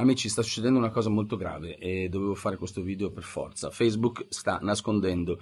Amici, sta succedendo una cosa molto grave e dovevo fare questo video per forza. Facebook sta nascondendo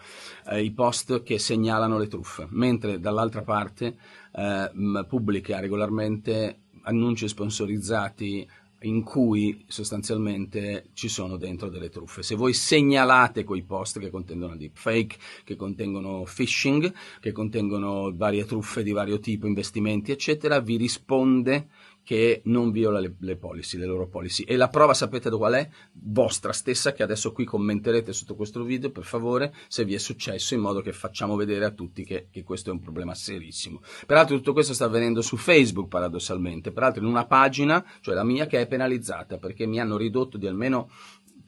eh, i post che segnalano le truffe, mentre dall'altra parte eh, pubblica regolarmente annunci sponsorizzati in cui sostanzialmente ci sono dentro delle truffe. Se voi segnalate quei post che contengono deepfake, che contengono phishing, che contengono varie truffe di vario tipo, investimenti, eccetera, vi risponde che non viola le, le, policy, le loro policy. E la prova sapete qual è? Vostra stessa, che adesso qui commenterete sotto questo video, per favore, se vi è successo, in modo che facciamo vedere a tutti che, che questo è un problema serissimo. Peraltro tutto questo sta avvenendo su Facebook, paradossalmente, peraltro in una pagina, cioè la mia, che è penalizzata, perché mi hanno ridotto di almeno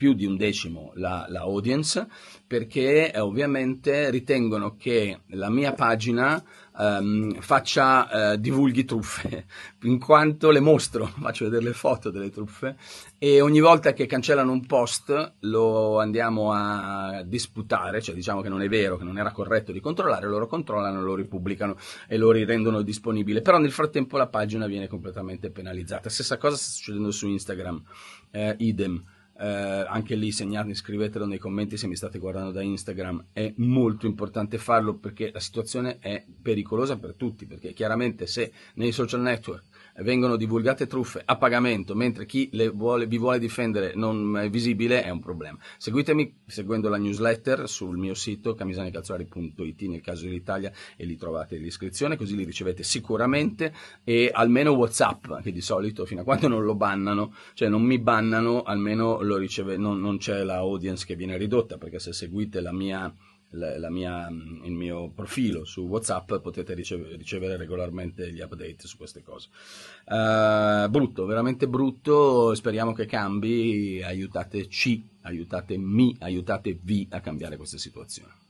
più di un decimo la, la audience perché eh, ovviamente ritengono che la mia pagina ehm, faccia, eh, divulghi truffe, in quanto le mostro, faccio vedere le foto delle truffe e ogni volta che cancellano un post lo andiamo a disputare, cioè diciamo che non è vero, che non era corretto di controllare, loro controllano, lo ripubblicano e lo rendono disponibile, però nel frattempo la pagina viene completamente penalizzata. Stessa cosa sta succedendo su Instagram, eh, idem eh, anche lì segnatelo, scrivetelo nei commenti se mi state guardando da Instagram, è molto importante farlo perché la situazione è pericolosa per tutti, perché chiaramente se nei social network vengono divulgate truffe a pagamento, mentre chi vuole, vi vuole difendere non è visibile, è un problema. Seguitemi seguendo la newsletter sul mio sito camisanicalzolari.it nel caso dell'Italia e lì trovate l'iscrizione, così li ricevete sicuramente e almeno WhatsApp, che di solito fino a quando non lo bannano, cioè non mi bannano, almeno riceve, non, non c'è la audience che viene ridotta, perché se seguite la mia mia, mm, il mio profilo su WhatsApp potete riceve, ricevere regolarmente gli update su queste cose. Uh, brutto, veramente brutto, speriamo che cambi, aiutateci, aiutatemi, aiutatevi a cambiare questa situazione.